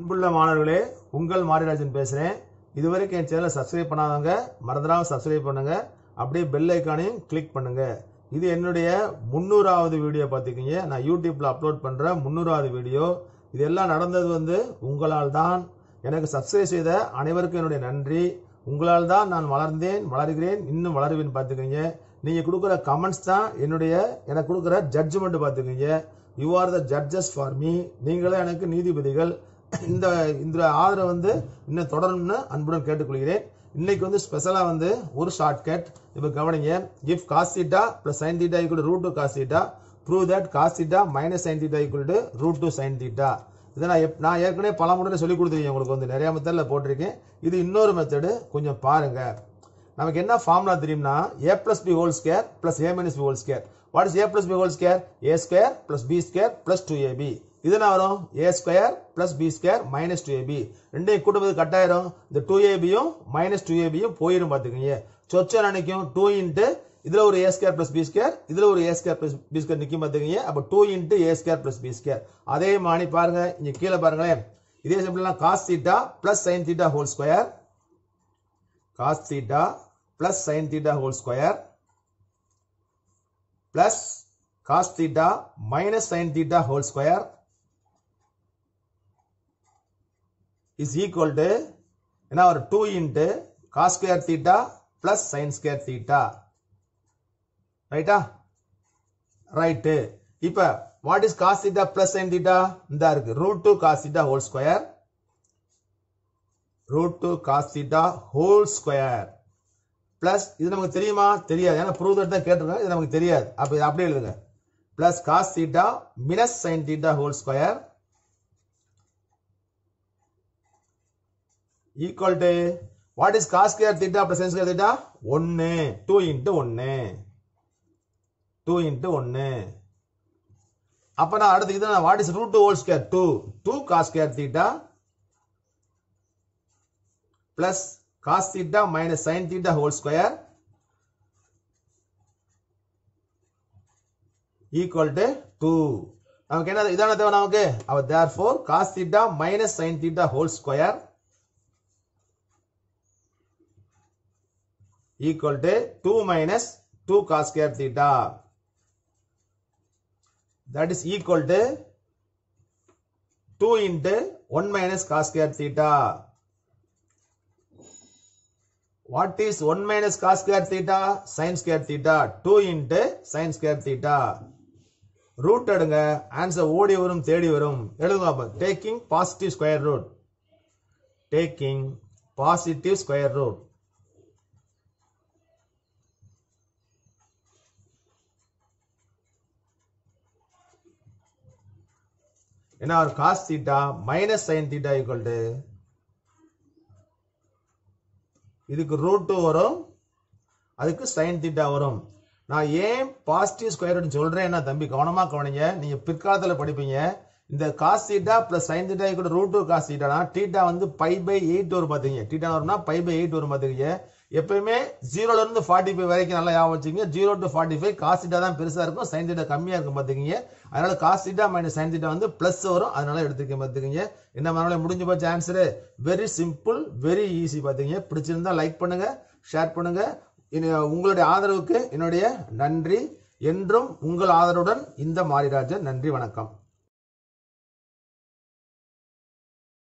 அன்புள்ள மாணவர்களே உங்கள் மாரிராஜன் பேசுகிறேன் இதுவரைக்கும் என் சேனலை சப்ஸ்கிரைப் பண்ணாதவங்க மறந்துடாமல் சப்ஸ்கிரைப் பண்ணுங்கள் அப்படியே பெல் ஐக்கானையும் கிளிக் பண்ணுங்கள் இது என்னுடைய முந்நூறாவது வீடியோ பார்த்துக்கிங்க நான் யூடியூப்பில் அப்லோட் பண்ணுற முந்நூறாவது வீடியோ இதெல்லாம் நடந்தது வந்து உங்களால் தான் எனக்கு சப்ஸ்கிரைப் செய்த அனைவருக்கும் என்னுடைய நன்றி உங்களால் தான் நான் வளர்ந்தேன் வளர்கிறேன் இன்னும் வளருவேன் பார்த்துக்கோங்க நீங்கள் கொடுக்குற கமெண்ட்ஸ் தான் என்னுடைய எனக்கு கொடுக்குற ஜட்ஜ்மெண்ட் பார்த்துக்கோங்க you are the judges for me நீங்களே எனக்கு நீதிபதிகள் இந்த இந்த ஆதரவை வந்து இன்னும் தொடரும்னு அன்புடன் கேட்டுக்கொள்கிறேன் இன்னைக்கு வந்து ஸ்பெஷலாக வந்து ஒரு ஷார்ட்கட் இப்போ கவனிங்க if cos theta plus sine theta equal root two cos theta prove that cos theta minus sine theta equal to root two sine theta இதை நான் எப் நான் ஏற்கனவே பல முறையில் சொல்லி கொடுத்துருக்கேன் உங்களுக்கு வந்து நிறையா மெத்தடில் போட்டிருக்கேன் இது இன்னொரு மெத்தடு கொஞ்சம் பாருங்கள் நமக்கு என்ன ஃபார்முலா தெரியும்னா A plus B whole square plus A minus B whole square what is A plus B whole square A square plus B square plus two AB இது என்ன வரும் A square plus B square minus two AB ரெண்டையும் கூட்டும்போது கட்டாயிரும் இந்த two ஏபியும் minus two ஏபியும் போயிடும் பார்த்துக்கீங்க சொச்சம் நினைக்கும் டூ இன்ட்டு இதில் ஒரு A square plus B square இதில் ஒரு A square plus B scare நிற்கும் பார்த்துக்கீங்க அப்போ two into A square plus B square அதே மாதிரி பாருங்கள் இங்கே கீழே பாருங்களேன் இதே சிம்பிள்லாம் cos theta plus sine theta whole square cos theta plus sine theta whole square plus cos theta minus sine theta whole square is equal to ஏன்னா ஒரு two into cos square theta plus sine square theta ரைட்டா right இப்போ what is cos theta plus sine theta இந்த இருக்கு root two cos theta whole square root two cos theta whole square plus இது நமக்கு தெரியுமா தெரியாது ஏன்னா ப்ரூவ் தான் கேட்டிருக்கோம் இது நமக்கு தெரியாது அப்போ இது அப்படியே எழுதுங்க plus cos theta minus sine theta whole square equal to what is cos square theta plus sine square theta ஒன்று டூ இன்ட்டு ஒன்று டூ இன்ட்டு ஒன்று அப்ப நான் அடுத்து இது what is root two whole square two two cos square theta plus cos theta minus sine theta whole square equal to two நமக்கு என்ன இதான தேவை நமக்கு அவர் therefore cos theta minus sine theta whole square equal to 2 minus 2 cos square theta. That is equal to 2 into 1 minus cos square theta. What is 1 minus cos square theta? Sin square theta. 2 into sin square theta. Root அடுங்க, answer ஓடி வரும் தேடி வரும் எழுதுங்க அப்போ taking positive square root taking positive square root ஏன்னா ஒரு cos theta minus sine theta equal to இதுக்கு ரூட் டூ வரும் அதுக்கு சைன் தீட்டா வரும் நான் ஏன் பாசிட்டிவ் ஸ்கொயர்னு என்ன தம்பி கவனமாக கவனிங்க நீங்கள் பிற்காலத்தில் படிப்பீங்க இந்த cos theta plus sine theta கூட ரூட் டூ காஸ் தீட்டானா டீட்டா வந்து பை பை எயிட் வரும் பார்த்துங்க டீட்டா வரும்னா பை பை எயிட் வரும் பார்த்துக்கிங்க எப்பயுமே ஜீரோலேருந்து ஃபார்ட்டி ஃபைவ் வரைக்கும் நல்லா ஞாபகம் வச்சுக்கோங்க zero to forty five cos theta தான் பெருசாக இருக்கும் சைன் தீட்டா கம்மியாக இருக்கும் பாத்துக்கீங்க அதனால காசிட்டா மைனஸ் சைன் தீட்டா வந்து ப்ளஸ் வரும் அதனால எடுத்துக்க பாத்துக்கீங்க என்ன மாதிரி முடிஞ்சு போச்சு answer very simple very easy பாத்தீங்க பிடிச்சிருந்தா லைக் பண்ணுங்க ஷேர் பண்ணுங்க உங்களுடைய ஆதரவுக்கு என்னுடைய நன்றி என்றும் உங்கள் ஆதரவுடன் இந்த மாரிராஜன் நன்றி வணக்கம்